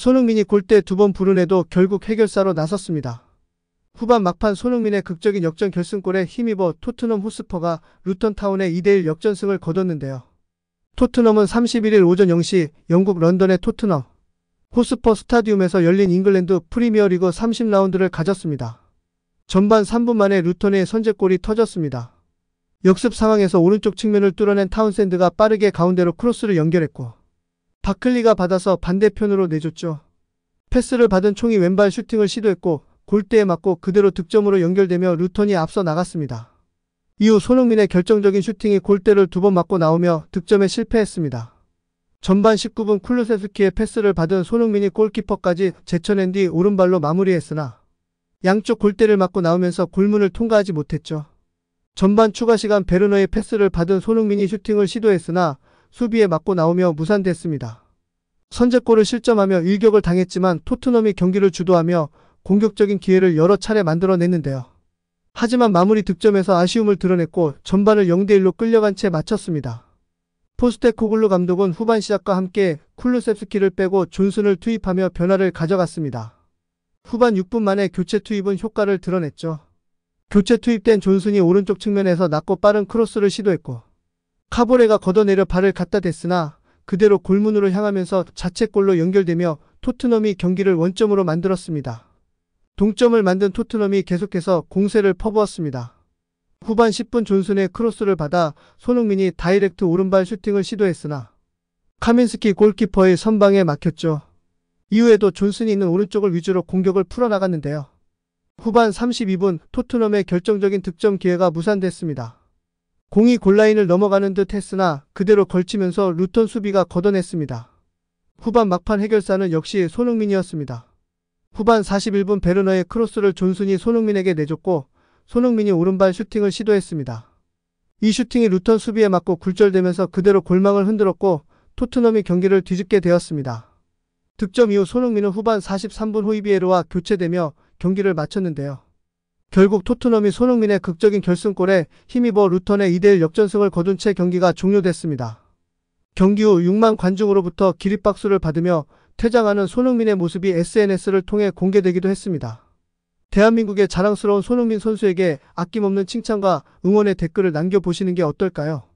손흥민이 골대 두 번부른해도 결국 해결사로 나섰습니다. 후반 막판 손흥민의 극적인 역전 결승골에 힘입어 토트넘 호스퍼가 루턴타운의 2대1 역전승을 거뒀는데요. 토트넘은 31일 오전 0시 영국 런던의 토트넘 호스퍼 스타디움에서 열린 잉글랜드 프리미어리그 30라운드를 가졌습니다. 전반 3분 만에 루턴의 선제골이 터졌습니다. 역습 상황에서 오른쪽 측면을 뚫어낸 타운샌드가 빠르게 가운데로 크로스를 연결했고 바클리가 받아서 반대편으로 내줬죠. 패스를 받은 총이 왼발 슈팅을 시도했고 골대에 맞고 그대로 득점으로 연결되며 루턴이 앞서 나갔습니다. 이후 손흥민의 결정적인 슈팅이 골대를 두 번 맞고 나오며 득점에 실패했습니다. 전반 19분 쿨루세스키의 패스를 받은 손흥민이 골키퍼까지 제쳐낸 뒤 오른발로 마무리했으나 양쪽 골대를 맞고 나오면서 골문을 통과하지 못했죠. 전반 추가 시간 베르너의 패스를 받은 손흥민이 슈팅을 시도했으나 수비에 맞고 나오며 무산됐습니다. 선제골을 실점하며 일격을 당했지만 토트넘이 경기를 주도하며 공격적인 기회를 여러 차례 만들어냈는데요. 하지만 마무리 득점에서 아쉬움을 드러냈고 전반을 0대1로 끌려간 채 마쳤습니다. 포스테코글루 감독은 후반 시작과 함께 쿨루셉스키를 빼고 존슨을 투입하며 변화를 가져갔습니다. 후반 6분 만에 교체 투입은 효과를 드러냈죠. 교체 투입된 존슨이 오른쪽 측면에서 낮고 빠른 크로스를 시도했고 카보레가 걷어내려 발을 갖다 댔으나 그대로 골문으로 향하면서 자책골로 연결되며 토트넘이 경기를 원점으로 만들었습니다. 동점을 만든 토트넘이 계속해서 공세를 퍼부었습니다. 후반 10분 존슨의 크로스를 받아 손흥민이 다이렉트 오른발 슈팅을 시도했으나 카민스키 골키퍼의 선방에 막혔죠. 이후에도 존슨이 있는 오른쪽을 위주로 공격을 풀어나갔는데요. 후반 32분 토트넘의 결정적인 득점 기회가 무산됐습니다. 공이 골라인을 넘어가는 듯 했으나 그대로 걸치면서 루턴 수비가 걷어냈습니다. 후반 막판 해결사는 역시 손흥민이었습니다. 후반 41분 베르너의 크로스를 존순이 손흥민에게 내줬고 손흥민이 오른발 슈팅을 시도했습니다. 이 슈팅이 루턴 수비에 맞고 굴절되면서 그대로 골망을 흔들었고 토트넘이 경기를 뒤집게 되었습니다. 득점 이후 손흥민은 후반 43분 호이비에르와 교체되며 경기를 마쳤는데요. 결국 토트넘이 손흥민의 극적인 결승골에 힘입어 루턴의 2대1 역전승을 거둔 채 경기가 종료됐습니다. 경기 후 6만 관중으로부터 기립박수를 받으며 퇴장하는 손흥민의 모습이 SNS를 통해 공개되기도 했습니다. 대한민국의 자랑스러운 손흥민 선수에게 아낌없는 칭찬과 응원의 댓글을 남겨보시는 게 어떨까요?